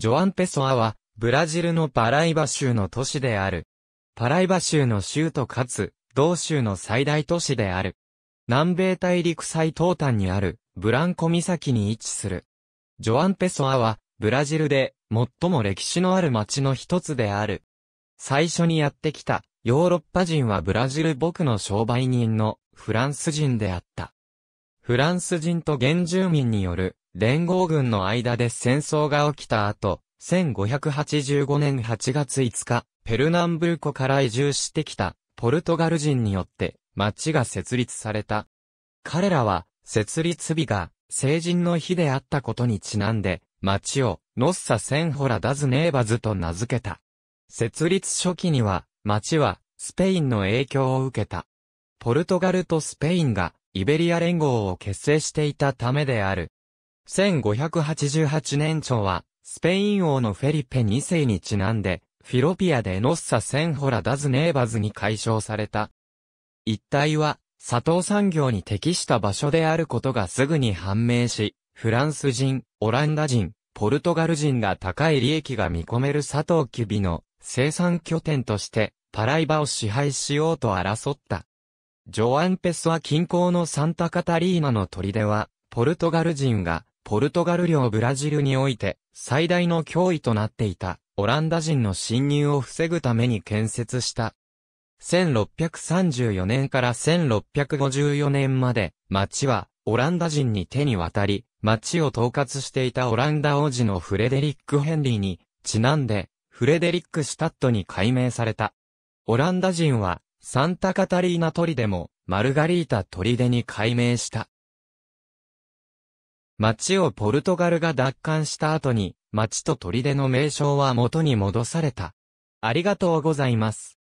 ジョアン・ペソアは、ブラジルのパライバ州の都市である。パライバ州の州都かつ、同州の最大都市である。南米大陸最東端にある、ブランコ岬に位置する。ジョアン・ペソアは、ブラジルで、最も歴史のある町の一つである。最初にやってきた、ヨーロッパ人はブラジル僕の商売人の、フランス人であった。フランス人と原住民による、連合軍の間で戦争が起きた後、1585年8月5日、ペルナンブルコから移住してきた、ポルトガル人によって、町が設立された。彼らは、設立日が、成人の日であったことにちなんで、町を、ノッサ・センホラ・ダズ・ネーバズと名付けた。設立初期には、町は、スペインの影響を受けた。ポルトガルとスペインが、イベリア連合を結成していたためである。1588年朝は、スペイン王のフェリペ2世にちなんで、フィロピアでノッサ・センホラ・ダズ・ネーバズに解消された。一帯は、砂糖産業に適した場所であることがすぐに判明し、フランス人、オランダ人、ポルトガル人が高い利益が見込める砂糖キュビの生産拠点としてパライバを支配しようと争った。ジョアンペスは近郊のサンタカタリーナの砦は、ポルトガル人がポルトガル領ブラジルにおいて最大の脅威となっていたオランダ人の侵入を防ぐために建設した。1634年から1654年まで町はオランダ人に手に渡り、町を統括していたオランダ王子のフレデリック・ヘンリーにちなんでフレデリック・シュタットに改名された。オランダ人はサンタカタリーナでもマルガリータ砦に改名した。町をポルトガルが奪還した後に、町と砦の名称は元に戻された。ありがとうございます。